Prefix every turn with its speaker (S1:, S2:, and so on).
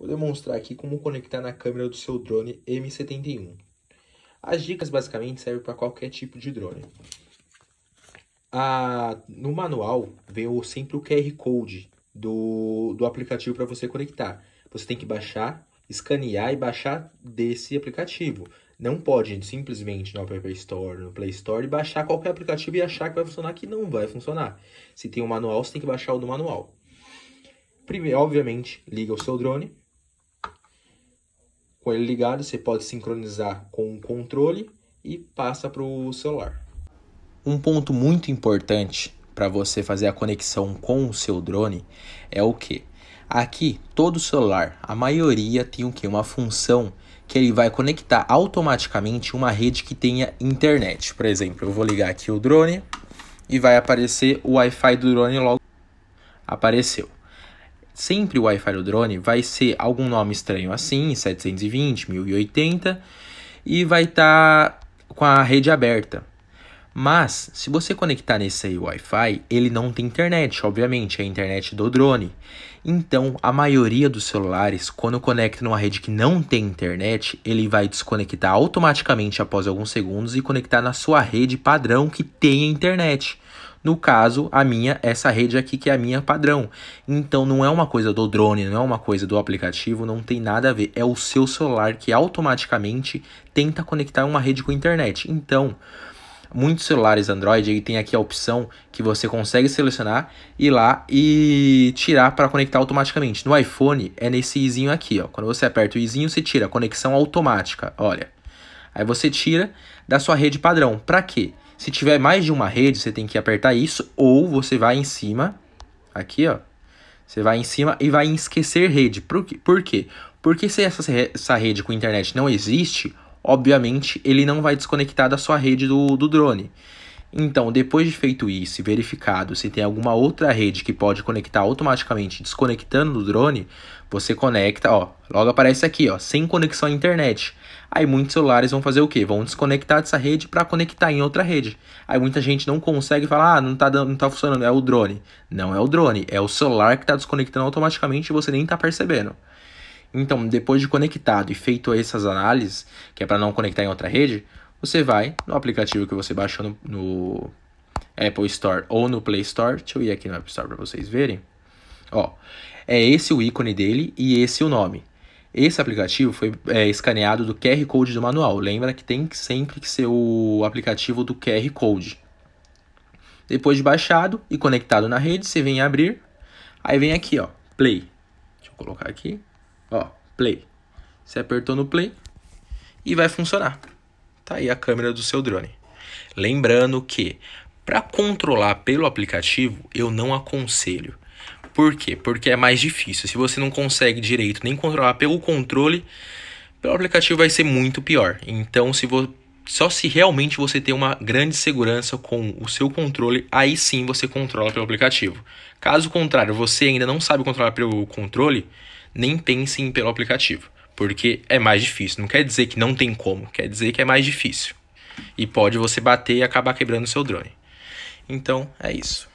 S1: Vou demonstrar aqui como conectar na câmera do seu drone M71. As dicas basicamente servem para qualquer tipo de drone. no manual vem sempre o QR Code do, do aplicativo para você conectar. Você tem que baixar, escanear e baixar desse aplicativo. Não pode simplesmente no App Store, no Play Store, baixar qualquer aplicativo e achar que vai funcionar, que não vai funcionar. Se tem um manual, você tem que baixar o do manual. Primeiro, obviamente, liga o seu drone, com ele ligado, você pode sincronizar com o controle e passa para o celular. Um ponto muito importante para você fazer a conexão com o seu drone é o que? Aqui, todo celular, a maioria tem o que? Uma função que ele vai conectar automaticamente uma rede que tenha internet. Por exemplo, eu vou ligar aqui o drone e vai aparecer o Wi-Fi do drone logo. Apareceu sempre o Wi-Fi do drone vai ser algum nome estranho assim, 720, 1080, e vai estar tá com a rede aberta. Mas, se você conectar nesse Wi-Fi, ele não tem internet, obviamente, é a internet do drone. Então, a maioria dos celulares, quando conecta numa rede que não tem internet, ele vai desconectar automaticamente após alguns segundos e conectar na sua rede padrão que tem internet. No caso, a minha, essa rede aqui que é a minha padrão. Então não é uma coisa do drone, não é uma coisa do aplicativo, não tem nada a ver. É o seu celular que automaticamente tenta conectar uma rede com a internet. Então, muitos celulares Android aí tem aqui a opção que você consegue selecionar ir lá e tirar para conectar automaticamente. No iPhone é nesse izinho aqui, ó. Quando você aperta o izinho, você tira conexão automática, olha. Aí você tira da sua rede padrão. Para quê? Se tiver mais de uma rede, você tem que apertar isso ou você vai em cima, aqui ó, você vai em cima e vai em esquecer rede. Por quê? Por quê? Porque se essa, essa rede com internet não existe, obviamente ele não vai desconectar da sua rede do, do drone. Então, depois de feito isso e verificado se tem alguma outra rede que pode conectar automaticamente desconectando do drone, você conecta, ó, logo aparece aqui, ó, sem conexão à internet. Aí muitos celulares vão fazer o quê? Vão desconectar dessa rede para conectar em outra rede. Aí muita gente não consegue falar, ah, não tá, dando, não tá funcionando, é o drone. Não é o drone, é o celular que está desconectando automaticamente e você nem está percebendo. Então, depois de conectado e feito essas análises, que é para não conectar em outra rede, você vai no aplicativo que você baixou no, no Apple Store ou no Play Store. Deixa eu ir aqui no Apple Store para vocês verem. Ó, é esse o ícone dele e esse o nome. Esse aplicativo foi é, escaneado do QR Code do manual. Lembra que tem sempre que ser o aplicativo do QR Code. Depois de baixado e conectado na rede, você vem abrir. Aí vem aqui, ó, play. Deixa eu colocar aqui. Ó, play. Você apertou no play e vai funcionar tá aí a câmera do seu drone. Lembrando que para controlar pelo aplicativo eu não aconselho. Por quê? Porque é mais difícil. Se você não consegue direito nem controlar pelo controle, pelo aplicativo vai ser muito pior. Então, se você só se realmente você tem uma grande segurança com o seu controle, aí sim você controla pelo aplicativo. Caso contrário, você ainda não sabe controlar pelo controle, nem pense em pelo aplicativo porque é mais difícil. Não quer dizer que não tem como, quer dizer que é mais difícil. E pode você bater e acabar quebrando o seu drone. Então, é isso.